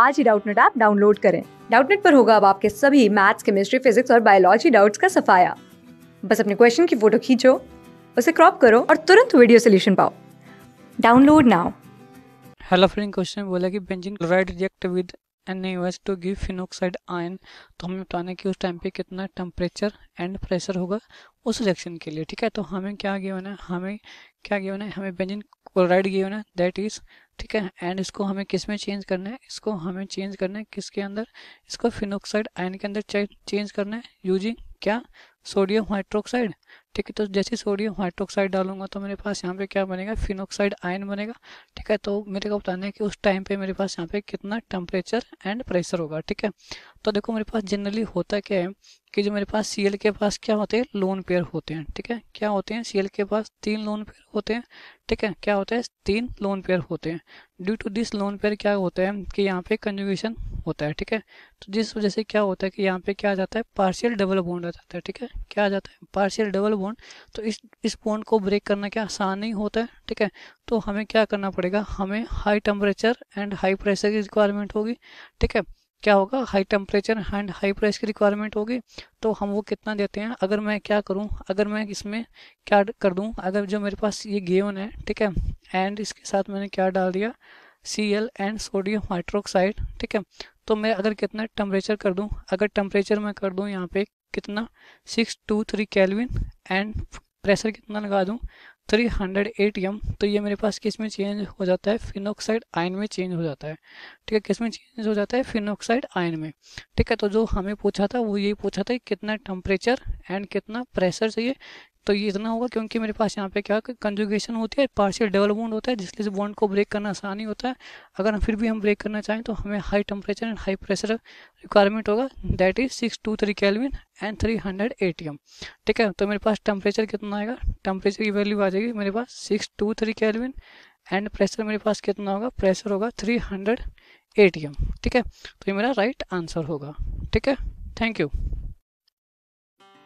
आज ही Doubtnut app download करें डाउटनेट पर होगा अब आपके सभी मैथ्स केमिस्ट्री फिजिक्स और बायोलॉजी डाउट्स का सफाया बस अपने क्वेश्चन की फोटो खींचो उसे क्रॉप करो और तुरंत वीडियो सोल्यूशन पाओ download now hello friend question बोला कि benzene chloride react with NS to give phenoxide ion तो हमें बताना कि उस टाइम पे कितना टेम्परेचर एंड प्रेशर होगा उस रिएक्शन के लिए ठीक है तो हमें क्या गिवन है हमें क्या गिवन है हमें बेंजीन क्लोराइड गिवन है दैट इज़ ठीक है एंड इसको हमें किस में चेंज करना है इसको हमें चेंज करना है किसके अंदर इसको फिनोक्साइड आयन के अंदर चेंज करना है यूजिंग क्या सोडियम हाइड्रोक्साइड ठीक है तो जैसे सोडियम हाइड्रोक्साइड डालूंगा तो मेरे पास यहाँ पे क्या बनेगा फिनोक्साइड आयन बनेगा ठीक है तो मेरे को बताना है कि उस टाइम पे मेरे पास यहाँ पे कितना टेम्परेचर एंड प्रेशर होगा ठीक है तो देखो मेरे पास जनरली होता क्या है कि जो मेरे पास सी के पास क्या होते हैं लोन पेयर होते हैं ठीक है क्या होते हैं सी के पास तीन लोन पेयर होते हैं ठीक है क्या होता है तीन लोन पेयर होते हैं due to this lone pair क्या होता है कि यहाँ पे कंजुगेशन होता है ठीक है तो जिस वजह से क्या होता है कि यहाँ पे क्या आ जाता है पार्शियल डबल बोन आ जाता है ठीक है क्या आ जाता है पार्शियल डबल बोन तो इस इस बोन को ब्रेक करना क्या आसान नहीं होता है ठीक है तो हमें क्या करना पड़ेगा हमें high temperature and high pressure की रिक्वायरमेंट होगी ठीक है क्या होगा high temperature and high price की रिक्वायरमेंट होगी तो हम वो कितना देते हैं अगर मैं क्या करूँ अगर मैं इसमें क्या कर दूँ अगर जो मेरे पास ये गेवन है ठीक है एंड इसके साथ मैंने क्या डाल दिया C L and sodium hydroxide ठीक है तो मैं अगर कितना टेम्परेचर कर दूँ अगर टेम्परेचर मैं कर दूँ यहाँ पे कितना six two three kelvin and pressure कितना लगा दूँ थ्री हंड्रेड एम तो ये मेरे पास किस में चेंज हो जाता है फिनोक्साइड आयन में चेंज हो जाता है ठीक है किस में चेंज हो जाता है फिनोक्साइड आयन में ठीक है तो जो हमें पूछा था वो यही पूछा था कितना टेम्परेचर एंड कितना प्रेशर चाहिए तो ये इतना होगा क्योंकि मेरे पास यहाँ पे क्या कंजुगेशन होती है पार्शियल डबल बॉन्ड होता है जिसके से बॉन्ड को ब्रेक करना आसानी होता है अगर हम फिर भी हम ब्रेक करना चाहें तो हमें high temperature and high pressure requirement होगा that is six two three kelvin and three hundred A T M ठीक है तो मेरे पास टेम्परेचर कितना आएगा टेम्परेचर की वैल्यू आ जाएगी मेरे पास six two three kelvin and pressure मेरे पास कितना होगा प्रेशर होगा three hundred A T M ठीक है तो ये मेरा राइट आंसर होगा ठीक है थैंक यू